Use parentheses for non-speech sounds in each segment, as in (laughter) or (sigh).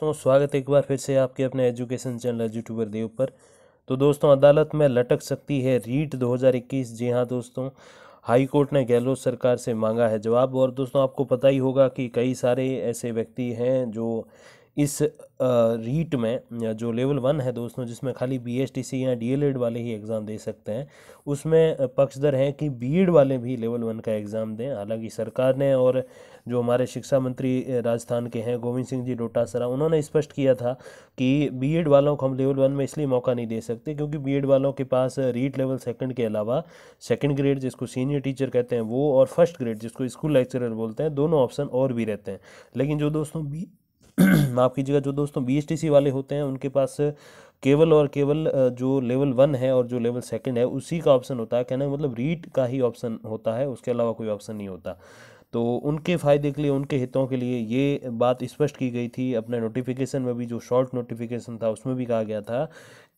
दोस्तों स्वागत है एक बार फिर से आपके अपने एजुकेशन चैनल यूट्यूबर देव पर तो दोस्तों अदालत में लटक सकती है रीट 2021 जी हाँ दोस्तों हाई कोर्ट ने गहलोत सरकार से मांगा है जवाब और दोस्तों आपको पता ही होगा कि कई सारे ऐसे व्यक्ति हैं जो इस रीट में जो लेवल वन है दोस्तों जिसमें खाली बी एस टी सी या डी एल एड वाले ही एग्ज़ाम दे सकते हैं उसमें पक्षधर है कि बी एड e वाले भी लेवल वन का एग्ज़ाम दें हालांकि सरकार ने और जो हमारे शिक्षा मंत्री राजस्थान के हैं गोविंद सिंह जी डोटासरा उन्होंने स्पष्ट किया था कि बी एड e वालों को हम लेवल वन में इसलिए मौका नहीं दे सकते क्योंकि बी एड e वालों के पास रीट लेवल सेकेंड के अलावा सेकेंड ग्रेड जिसको सीनियर टीचर कहते हैं वो और फर्स्ट ग्रेड जिसको स्कूल लेक्चरर बोलते हैं दोनों ऑप्शन और भी रहते हैं लेकिन जो दोस्तों बी (clears throat) माफ़ कीजिएगा जो दोस्तों बी वाले होते हैं उनके पास केवल और केवल जो लेवल वन है और जो लेवल सेकंड है उसी का ऑप्शन होता है कहना मतलब रीट का ही ऑप्शन होता है उसके अलावा कोई ऑप्शन नहीं होता तो उनके फ़ायदे के लिए उनके हितों के लिए ये बात स्पष्ट की गई थी अपने नोटिफिकेशन में भी जो शॉर्ट नोटिफिकेशन था उसमें भी कहा गया था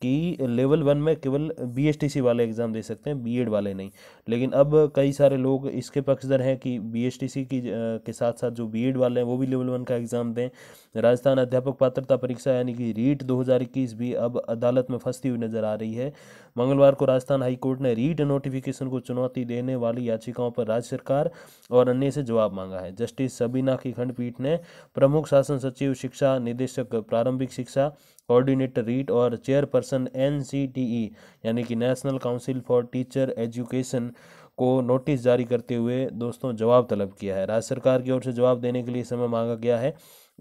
कि लेवल वन में केवल बीएसटीसी वाले एग्ज़ाम दे सकते हैं बीएड वाले नहीं लेकिन अब कई सारे लोग इसके पक्षधर हैं कि बीएसटीसी की के साथ साथ जो बीएड वाले हैं वो भी लेवल वन का एग्ज़ाम दें राजस्थान अध्यापक पात्रता परीक्षा यानी कि रीट 2021 भी अब अदालत में फंसती हुई नज़र आ रही है मंगलवार को राजस्थान हाईकोर्ट ने रीट नोटिफिकेशन को चुनौती देने वाली याचिकाओं पर राज्य सरकार और अन्य से जवाब मांगा है जस्टिस सबीना की खंडपीठ ने प्रमुख शासन सचिव शिक्षा निदेशक प्रारंभिक शिक्षा कोऑर्डिनेटर रीट और चेयरपर्सन एन e, यानी कि national council for teacher education को नोटिस जारी करते हुए दोस्तों जवाब तलब किया है राज्य सरकार की ओर से जवाब देने के लिए समय मांगा गया है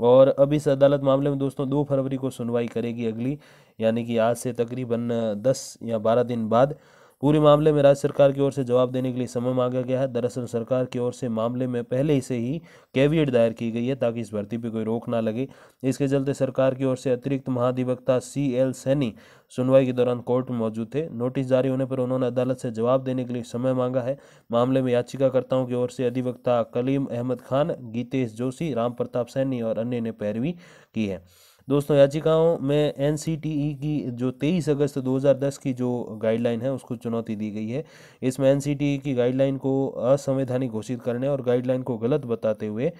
और अब इस अदालत मामले में दोस्तों दो फरवरी को सुनवाई करेगी अगली यानी कि आज से तकरीबन दस या बारह दिन बाद पूरे मामले में राज्य सरकार की ओर से जवाब देने के लिए समय मांगा गया है दरअसल सरकार की ओर से मामले में पहले से ही कैवियट दायर की गई है ताकि इस भर्ती पर कोई रोक ना लगे इसके चलते सरकार की ओर से अतिरिक्त महाधिवक्ता सी एल सैनी सुनवाई के दौरान कोर्ट में मौजूद थे नोटिस जारी होने पर उन्होंने अदालत से जवाब देने के लिए समय मांगा है मामले में याचिकाकर्ताओं की ओर से अधिवक्ता कलीम अहमद खान गीतेश जोशी राम प्रताप सैनी और अन्य ने पैरवी की है दोस्तों याचिकाओं में एन e की जो तेईस अगस्त 2010 की जो गाइडलाइन है उसको चुनौती दी गई है इसमें एन e की गाइडलाइन को असंवैधानिक घोषित करने और गाइडलाइन को गलत बताते हुए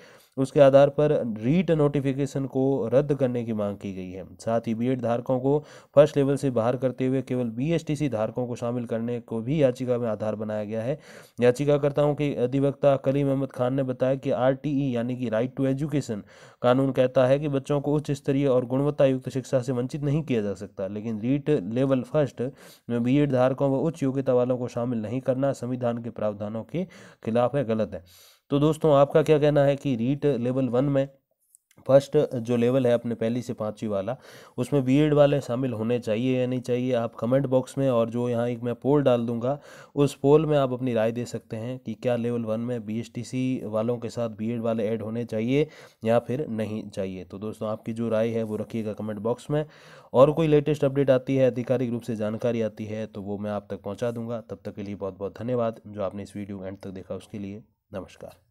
उसके आधार पर रीट नोटिफिकेशन को रद्द करने की मांग की गई है साथ ही बीएड धारकों को फर्स्ट लेवल से बाहर करते हुए केवल बीएसटीसी धारकों को शामिल करने को भी याचिका में आधार बनाया गया है याचिकाकर्ताओं के अधिवक्ता कलीम अहमद खान ने बताया कि आर e यानी कि राइट टू एजुकेशन कानून कहता है कि बच्चों को उच्च स्तरीय और गुणवत्तायुक्त शिक्षा से वंचित नहीं किया जा सकता लेकिन रीट लेवल फर्स्ट में बी धारकों व उच्च योग्यता वालों को शामिल नहीं करना संविधान के प्रावधानों के खिलाफ है गलत है तो दोस्तों आपका क्या कहना है कि रीट लेवल वन में फर्स्ट जो लेवल है अपने पहली से पाँचवीं वाला उसमें बीएड वाले शामिल होने चाहिए या नहीं चाहिए आप कमेंट बॉक्स में और जो यहाँ एक मैं पोल डाल दूंगा उस पोल में आप अपनी राय दे सकते हैं कि क्या लेवल वन में बीएसटीसी वालों के साथ बीएड वाले ऐड होने चाहिए या फिर नहीं चाहिए तो दोस्तों आपकी जो राय है वो रखिएगा कमेंट बॉक्स में और कोई लेटेस्ट अपडेट आती है आधिकारिक रूप से जानकारी आती है तो वो मैं आप तक पहुँचा दूँगा तब तक के लिए बहुत बहुत धन्यवाद जो आपने इस वीडियो एंड तक देखा उसके लिए नमस्कार